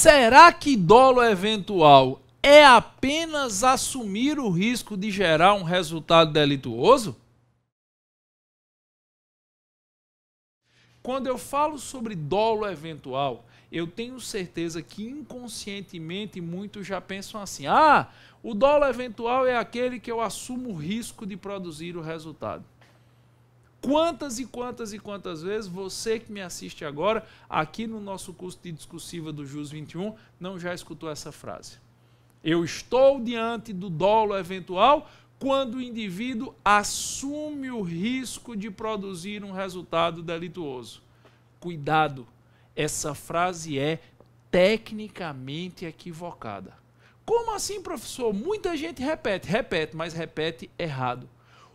Será que dolo eventual é apenas assumir o risco de gerar um resultado delituoso? Quando eu falo sobre dolo eventual, eu tenho certeza que inconscientemente muitos já pensam assim: ah, o dolo eventual é aquele que eu assumo o risco de produzir o resultado quantas e quantas e quantas vezes você que me assiste agora, aqui no nosso curso de discursiva do JUS 21, não já escutou essa frase? Eu estou diante do dolo eventual quando o indivíduo assume o risco de produzir um resultado delituoso. Cuidado, essa frase é tecnicamente equivocada. Como assim, professor? Muita gente repete, repete, mas repete errado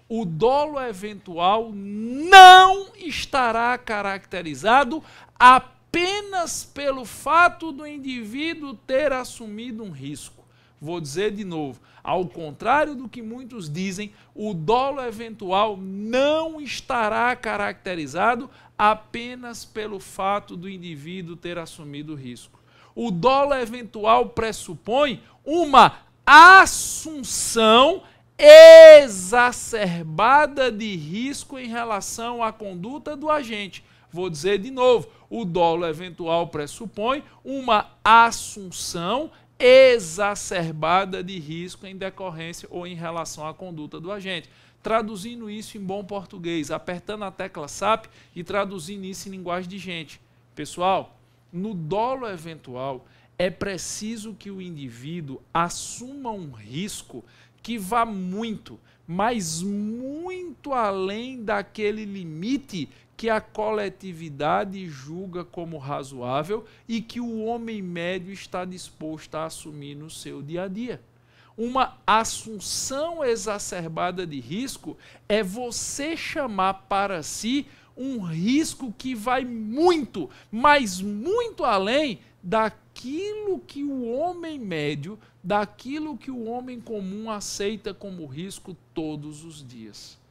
o dolo eventual não estará caracterizado apenas pelo fato do indivíduo ter assumido um risco. Vou dizer de novo, ao contrário do que muitos dizem, o dolo eventual não estará caracterizado apenas pelo fato do indivíduo ter assumido o risco. O dolo eventual pressupõe uma assunção exacerbada de risco em relação à conduta do agente. Vou dizer de novo: o dolo eventual pressupõe uma assunção exacerbada de risco em decorrência ou em relação à conduta do agente. Traduzindo isso em bom português, apertando a tecla SAP e traduzindo isso em linguagem de gente. Pessoal, no dolo eventual é preciso que o indivíduo assuma um risco que vá muito, mas muito além daquele limite que a coletividade julga como razoável e que o homem médio está disposto a assumir no seu dia a dia. Uma assunção exacerbada de risco é você chamar para si um risco que vai muito, mas muito além daquele daquilo que o homem médio, daquilo que o homem comum aceita como risco todos os dias.